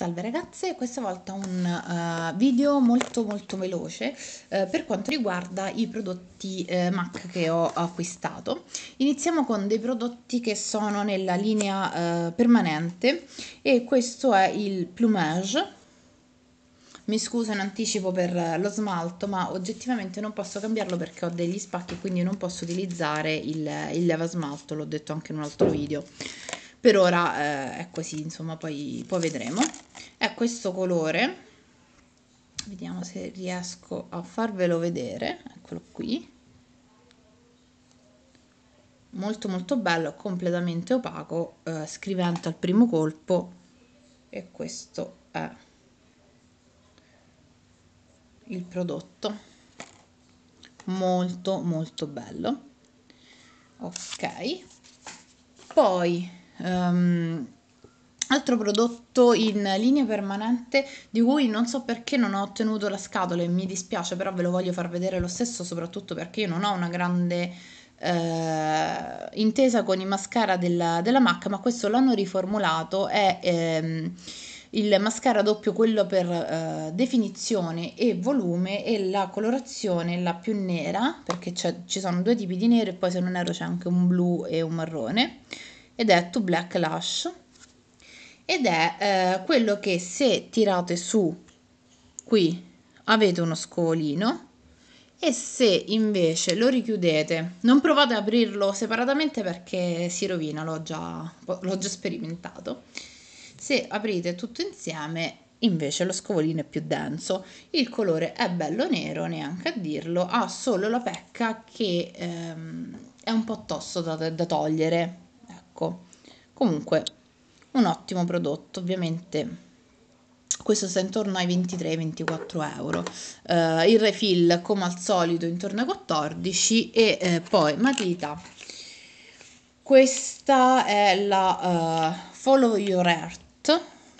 Salve ragazze, questa volta un uh, video molto molto veloce uh, per quanto riguarda i prodotti uh, MAC che ho acquistato. Iniziamo con dei prodotti che sono nella linea permanente e questo è il Plumage. Mi scuso in anticipo per lo smalto ma oggettivamente non posso cambiarlo perché ho degli spacchi quindi non posso utilizzare il, il leva smalto, l'ho detto anche in un altro video. Per ora è così, insomma, poi, poi vedremo è questo colore vediamo se riesco a farvelo vedere eccolo qui molto molto bello completamente opaco eh, scrivente al primo colpo e questo è il prodotto molto molto bello ok poi um, Altro prodotto in linea permanente di cui non so perché non ho ottenuto la scatola e mi dispiace, però ve lo voglio far vedere lo stesso, soprattutto perché io non ho una grande eh, intesa con i mascara della, della MAC, ma questo l'hanno riformulato, è ehm, il mascara doppio, quello per eh, definizione e volume e la colorazione la più nera, perché ci sono due tipi di nero e poi se non erro c'è anche un blu e un marrone, ed è To Black Lash ed è eh, quello che se tirate su qui avete uno scovolino e se invece lo richiudete non provate ad aprirlo separatamente perché si rovina l'ho già, l'ho già sperimentato se aprite tutto insieme invece lo scovolino è più denso il colore è bello nero neanche a dirlo ha solo la pecca che ehm, è un po' tosto da, da togliere ecco comunque un ottimo prodotto ovviamente questo sta intorno ai 23-24 euro eh, il refill come al solito intorno ai 14 e eh, poi matita questa è la uh, follow your heart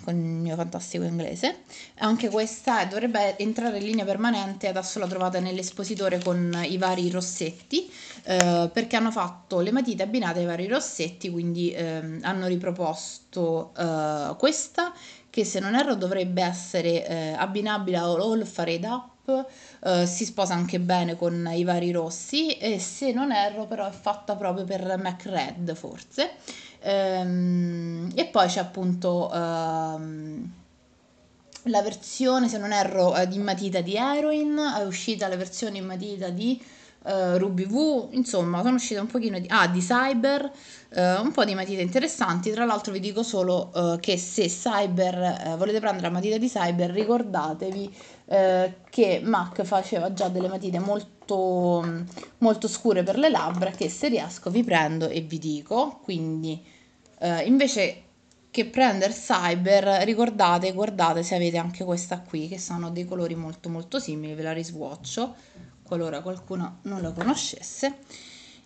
con il mio fantastico inglese. Anche questa dovrebbe entrare in linea permanente, adesso la trovate nell'espositore con i vari rossetti, eh, perché hanno fatto le matite abbinate ai vari rossetti, quindi eh, hanno riproposto eh, questa che se non erro dovrebbe essere eh, abbinabile a All Fade Up, eh, si sposa anche bene con i vari rossi e se non erro però è fatta proprio per Mac Red forse. Ehm, e poi c'è appunto ehm, la versione, se non erro, eh, di matita di Heroin, è uscita la versione in matita di eh, Ruby V, insomma sono uscite un pochino di, ah, di Cyber, eh, un po' di matite interessanti, tra l'altro vi dico solo eh, che se Cyber eh, volete prendere la matita di Cyber ricordatevi eh, che Mac faceva già delle matite molto molto, molto scure per le labbra che se riesco vi prendo e vi dico. Quindi eh, invece che prendere Cyber ricordate, guardate se avete anche questa qui che sono dei colori molto molto simili, ve la riswatcho qualora qualcuno non la conoscesse.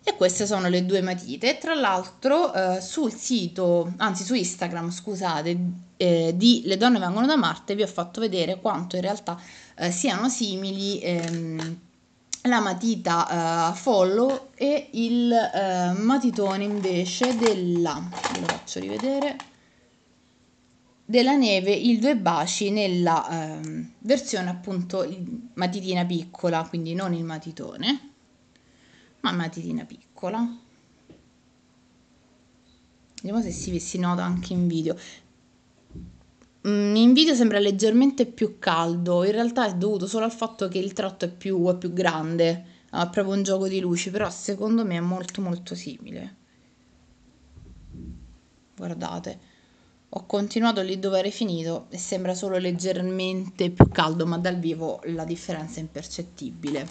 E queste sono le due matite. Tra l'altro eh, sul sito, anzi su Instagram, scusate, eh, di Le donne vengono da Marte vi ho fatto vedere quanto in realtà eh, siano simili ehm, la matita uh, eh, follow e il uh, matitone invece della ve lo faccio rivedere della neve il due baci nella uh, versione appunto matitina piccola quindi non il matitone ma matitina piccola vediamo se si, si nota anche in video Mm, in video sembra leggermente più caldo, in realtà è dovuto solo al fatto che il tratto è più, è più grande, ha proprio un gioco di luci, però secondo me è molto molto simile. Guardate, ho continuato lì dove ero finito e sembra solo leggermente più caldo, ma dal vivo la differenza è impercettibile.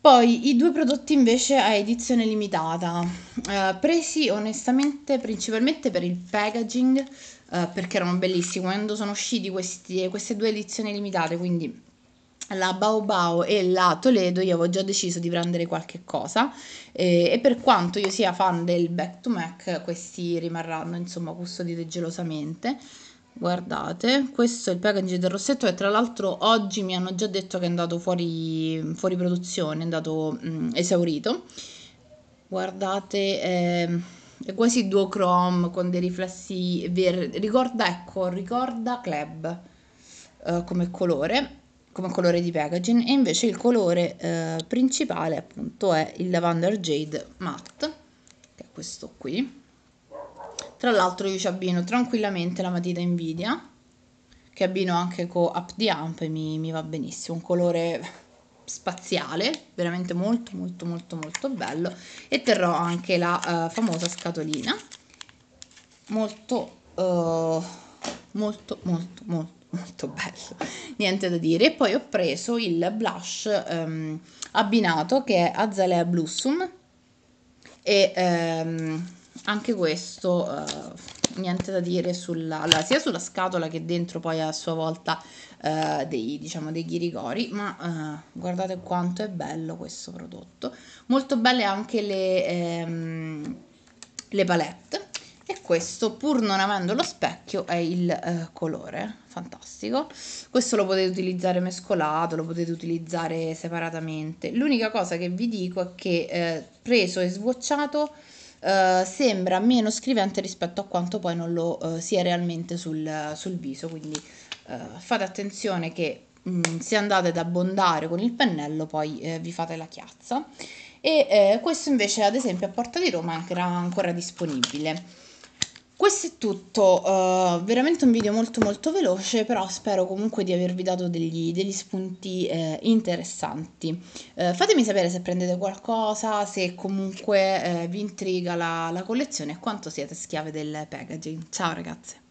Poi i due prodotti invece a edizione limitata, eh, presi onestamente principalmente per il packaging, eh, perché erano bellissimi. Quando sono usciti questi, queste due edizioni limitate, quindi la Baobao e la Toledo, io avevo già deciso di prendere qualche cosa. Eh, e, per quanto io sia fan del back to Mac, questi rimarranno insomma custoditi gelosamente guardate questo è il packaging del rossetto e tra l'altro oggi mi hanno già detto che è andato fuori, fuori produzione è andato mh, mm, esaurito guardate eh, è quasi duochrome con dei riflessi verdi ricorda ecco ricorda club eh, come colore come colore di packaging e invece il colore eh, principale appunto è il lavender jade matte che è questo qui tra l'altro io ci abbino tranquillamente la matita Nvidia, che abbino anche con Up di Amp e mi, mi va benissimo, un colore spaziale, veramente molto molto molto molto bello e terrò anche la uh, famosa scatolina molto uh, molto molto molto molto bello niente da dire e poi ho preso il blush um, abbinato che è Azalea Blossom e um, anche questo uh, niente da dire sulla, allora, sia sulla scatola che dentro poi a sua volta uh, dei, diciamo, dei ghirigori ma uh, guardate quanto è bello questo prodotto molto belle anche le, ehm, le palette e questo pur non avendo lo specchio è il eh, colore fantastico questo lo potete utilizzare mescolato lo potete utilizzare separatamente l'unica cosa che vi dico è che eh, preso e sbocciato eh, sembra meno scrivente rispetto a quanto poi non lo eh, sia realmente sul, sul viso, quindi eh, fate attenzione che mh, mm, se andate ad abbondare con il pennello poi eh, vi fate la chiazza e questo invece ad esempio a Porta di Roma era ancora disponibile. Questo è tutto, uh, veramente un video molto molto veloce, però spero comunque di avervi dato degli, degli spunti eh, interessanti. Eh, fatemi sapere se prendete qualcosa, se comunque eh, vi intriga la, la collezione e quanto siete schiave del packaging. Ciao ragazze!